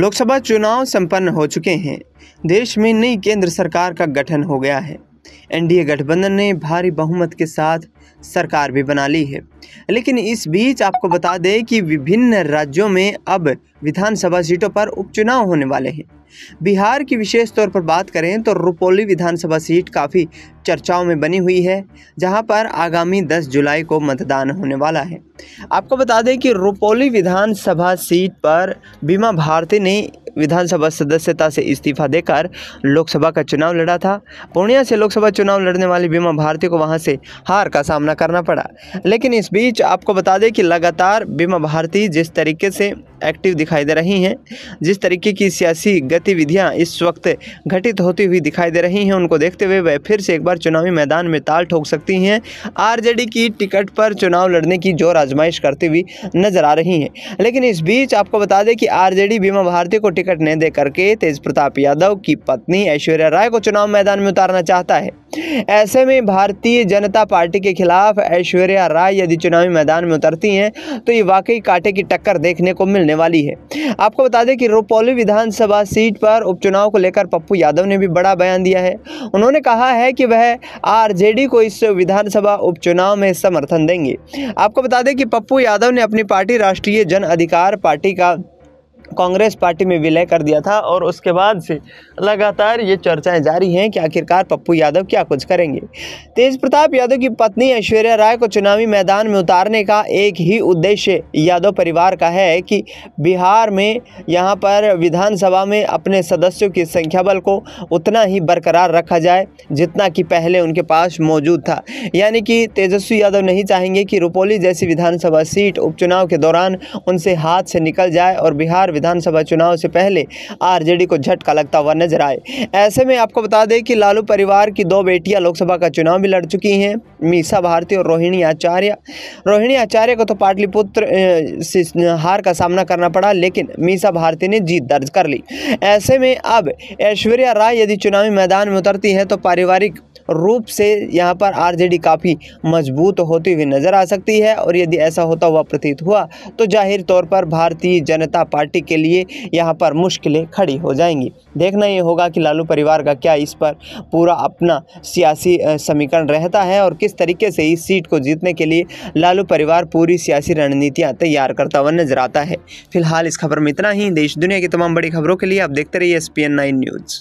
लोकसभा चुनाव संपन्न हो चुके हैं देश में नई केंद्र सरकार का गठन हो गया है एनडीए गठबंधन ने भारी बहुमत के साथ सरकार भी बना ली है लेकिन इस बीच आपको बता दें कि विभिन्न राज्यों में अब विधानसभा सीटों पर उपचुनाव होने वाले हैं बिहार की विशेष तौर पर बात करें तो रुपोली विधानसभा सीट काफ़ी चर्चाओं में बनी हुई है जहां पर आगामी 10 जुलाई को मतदान होने वाला है आपको बता दें कि रुपोली विधानसभा सीट पर बीमा भारती ने विधानसभा सदस्यता से इस्तीफा देकर लोकसभा का चुनाव लड़ा था पूर्णिया से लोकसभा चुनाव लड़ने वाली बीमा भारती को वहां से हार का सामना करना पड़ा लेकिन इस बीच आपको बता दें कि लगातार बीमा भारती जिस तरीके से एक्टिव दिखाई दे रही हैं जिस तरीके की सियासी गतिविधियां इस वक्त घटित होती हुई दिखाई दे रही हैं उनको देखते हुए वह फिर से एक बार चुनावी मैदान में ताल ठोक सकती हैं आरजेडी की टिकट पर चुनाव लड़ने की जोर आजमाइश करती हुई नजर आ रही हैं लेकिन इस बीच आपको बता दें कि आर बीमा भारती को टिकट न दे करके तेज प्रताप यादव की पत्नी ऐश्वर्या राय को चुनाव मैदान में उतारना चाहता है ऐसे में भारतीय जनता पार्टी के खिलाफ ऐश्वर्या राय यदि चुनावी मैदान में उतरती हैं तो ये वाकई कांटे की टक्कर देखने को मिलने वाली है आपको बता दें कि रोपौली विधानसभा सीट पर उपचुनाव को लेकर पप्पू यादव ने भी बड़ा बयान दिया है उन्होंने कहा है कि वह आर को इस विधानसभा उपचुनाव में समर्थन देंगे आपको बता दें कि पप्पू यादव ने अपनी पार्टी राष्ट्रीय जन अधिकार पार्टी का कांग्रेस पार्टी में विलय कर दिया था और उसके बाद से लगातार ये चर्चाएं जारी हैं कि आखिरकार पप्पू यादव क्या कुछ करेंगे तेज प्रताप यादव की पत्नी ऐश्वर्या राय को चुनावी मैदान में उतारने का एक ही उद्देश्य यादव परिवार का है कि बिहार में यहाँ पर विधानसभा में अपने सदस्यों की संख्या बल को उतना ही बरकरार रखा जाए जितना कि पहले उनके पास मौजूद था यानी कि तेजस्वी यादव नहीं चाहेंगे कि रुपोली जैसी विधानसभा सीट उपचुनाव के दौरान उनसे हाथ से निकल जाए और बिहार विधान विधानसभा चुनाव से पहले आरजेडी को झटका लगता हुआ नजर आए ऐसे में आपको बता दें कि लालू परिवार की दो बेटियां लोकसभा का चुनाव भी लड़ चुकी हैं मीसा भारती और रोहिणी आचार्य रोहिणी आचार्य को तो पाटलिपुत्र हार का सामना करना पड़ा लेकिन मीसा भारती ने जीत दर्ज कर ली ऐसे में अब ऐश्वर्या राय यदि चुनावी मैदान में उतरती हैं तो पारिवारिक रूप से यहाँ पर आरजेडी काफ़ी मजबूत होती हुई नज़र आ सकती है और यदि ऐसा होता हुआ प्रतीत हुआ तो जाहिर तौर पर भारतीय जनता पार्टी के लिए यहाँ पर मुश्किलें खड़ी हो जाएंगी देखना ये होगा कि लालू परिवार का क्या इस पर पूरा अपना सियासी समीकरण रहता है और किस तरीके से इस सीट को जीतने के लिए लालू परिवार पूरी सियासी रणनीतियाँ तैयार करता हुआ नजर आता है फिलहाल इस खबर में इतना ही देश दुनिया की तमाम बड़ी खबरों के लिए आप देखते रहिए एस पी न्यूज़